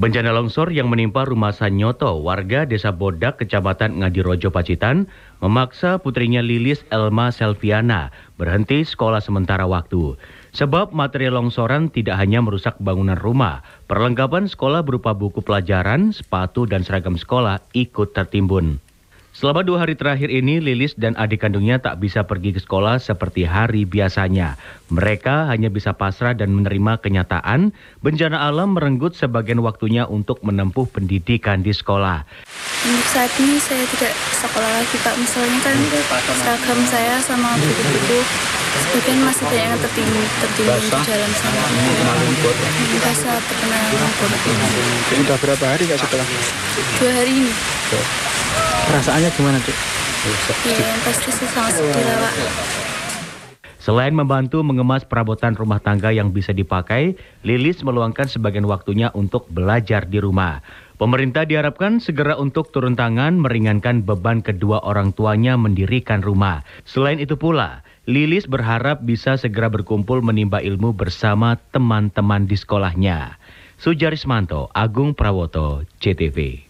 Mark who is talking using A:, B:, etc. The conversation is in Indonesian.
A: Bencana longsor yang menimpa rumah Sanyoto, warga desa Bodak, kecamatan Ngadirojo, Pacitan, memaksa putrinya Lilis Elma Selviana berhenti sekolah sementara waktu. Sebab material longsoran tidak hanya merusak bangunan rumah, perlengkapan sekolah berupa buku pelajaran, sepatu, dan seragam sekolah ikut tertimbun. Selama dua hari terakhir ini, Lilis dan adik kandungnya tak bisa pergi ke sekolah seperti hari biasanya. Mereka hanya bisa pasrah dan menerima kenyataan bencana alam merenggut sebagian waktunya untuk menempuh pendidikan di sekolah.
B: Untuk saat ini saya tidak sekolah lagi Pak, misalnya kan seragam saya sama buku-buku sebagian masih banyak yang tertinggi, tertinggi di dalam sana.
C: Bahasa terkena
D: Sudah berapa hari nggak sekolah?
C: Dua hari ini
A: perasaannya gimana dok? Iya, Selain membantu mengemas perabotan rumah tangga yang bisa dipakai, Lilis meluangkan sebagian waktunya untuk belajar di rumah. Pemerintah diharapkan segera untuk turun tangan meringankan beban kedua orang tuanya mendirikan rumah. Selain itu pula, Lilis berharap bisa segera berkumpul menimba ilmu bersama teman-teman di sekolahnya. Sujarismanto, Agung Prawoto, CTV.